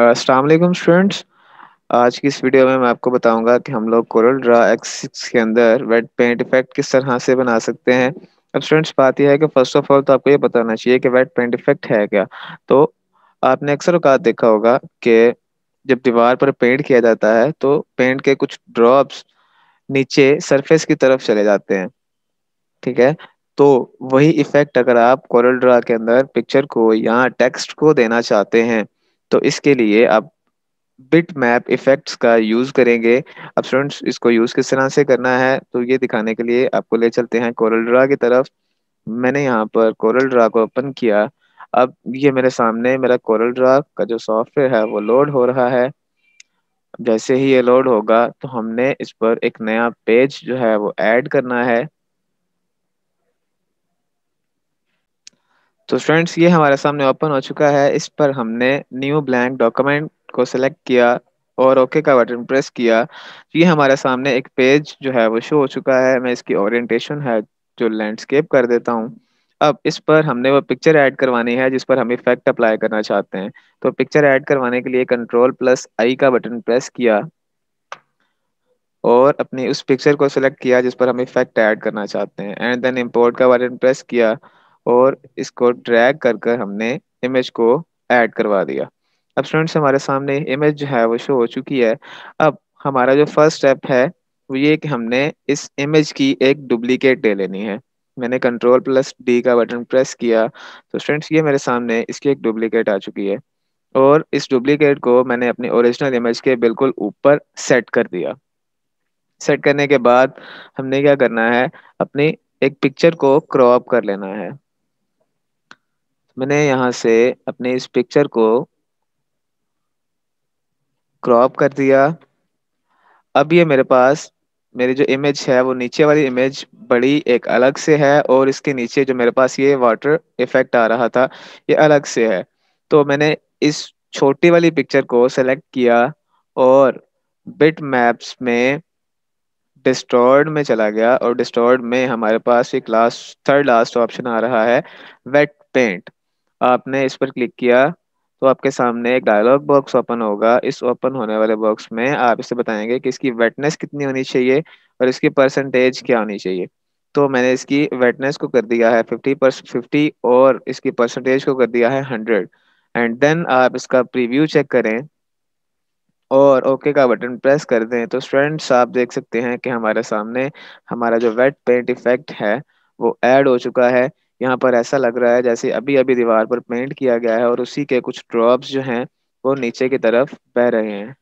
Aslam uh, students आज की इस वीडियो में मैं आपको बताऊंगा कि हम लोग कोरल ड्रा एक्स के अंदर वेट पेंट इफेक्ट किस तरह से बना सकते हैं अब स्टूडेंट्स बात यह है कि फर्स्ट ऑफ ऑल तो आपको ये पता होना चाहिए कि वेट पेंट इफेक्ट है क्या तो आपने अक्सर अवकात देखा होगा कि जब दीवार पर पेंट किया जाता है तो पेंट के कुछ ड्रॉप्स नीचे सरफेस की तरफ चले जाते हैं ठीक है तो वही इफेक्ट अगर आप कोरल ड्रा के अंदर पिक्चर को या टेक्स्ट को देना चाहते हैं तो इसके लिए आप बिट मैप इफेक्ट्स का यूज करेंगे अब स्टूडेंट्स इसको यूज किस तरह से करना है तो ये दिखाने के लिए आपको ले चलते हैं कोरल ड्रा की तरफ मैंने यहाँ पर कोरल ड्रा को ओपन किया अब ये मेरे सामने मेरा कोरल ड्रा का जो सॉफ्टवेयर है वो लोड हो रहा है जैसे ही ये लोड होगा तो हमने इस पर एक नया पेज जो है वो ऐड करना है तो स्टूडेंट्स ये हमारे सामने ओपन हो चुका है इस पर हमने न्यू ब्लैंक डॉक्यूमेंट को सिलेक्ट किया और ओके का बटन प्रेस किया ये हमारे सामने एक पेज जो है वो शो हो चुका है मैं इसकी ओरिएंटेशन है जो लैंडस्केप कर देता हूँ अब इस पर हमने वो पिक्चर ऐड करवानी है जिस पर हम इफेक्ट अप्लाई करना चाहते हैं तो पिक्चर ऐड करवाने के लिए कंट्रोल प्लस आई का बटन प्रेस किया और अपनी उस पिक्चर को सिलेक्ट किया जिस पर हम इफेक्ट ऐड करना चाहते हैं एंड देन इम्पोर्ट का बटन प्रेस किया और इसको ड्रैग कर कर हमने इमेज को ऐड करवा दिया अब स्टूडेंट्स हमारे सामने इमेज जो है वो शो हो चुकी है अब हमारा जो फर्स्ट स्टेप है वो ये कि हमने इस इमेज की एक डुप्लीकेट ले लेनी है मैंने कंट्रोल प्लस डी का बटन प्रेस किया तो स्टूडेंट्स ये मेरे सामने इसकी एक डुप्लीकेट आ चुकी है और इस डुप्लीकेट को मैंने अपने ओरिजिनल इमेज के बिल्कुल ऊपर सेट कर दिया सेट करने के बाद हमने क्या करना है अपनी एक पिक्चर को क्रॉप कर लेना है मैंने यहाँ से अपने इस पिक्चर को क्रॉप कर दिया अब ये मेरे पास मेरी जो इमेज है वो नीचे वाली इमेज बड़ी एक अलग से है और इसके नीचे जो मेरे पास ये वाटर इफेक्ट आ रहा था ये अलग से है तो मैंने इस छोटी वाली पिक्चर को सेलेक्ट किया और बिट मैप्स में डिस्टोर्ड में चला गया और डिस्टोर्ड में हमारे पास एक लास्ट थर्ड लास्ट ऑप्शन आ रहा है वेट पेंट आपने इस पर क्लिक किया तो आपके सामने एक डायलॉग बॉक्स ओपन होगा इस ओपन होने वाले बॉक्स में आप इसे बताएंगे कि इसकी वेटनेस कितनी होनी चाहिए और इसकी परसेंटेज क्या होनी चाहिए तो मैंने इसकी वेटनेस को कर दिया है फिफ्टी पर फिफ्टी और इसकी परसेंटेज को कर दिया है हंड्रेड एंड देन आप इसका प्रीव्यू चेक करें और ओके okay का बटन प्रेस कर दें तो स्टूडेंट्स आप देख सकते हैं कि हमारे सामने हमारा जो वेट पेंट इफेक्ट है वो ऐड हो चुका है यहाँ पर ऐसा लग रहा है जैसे अभी अभी दीवार पर पेंट किया गया है और उसी के कुछ ड्रॉप्स जो हैं वो नीचे की तरफ बह रहे हैं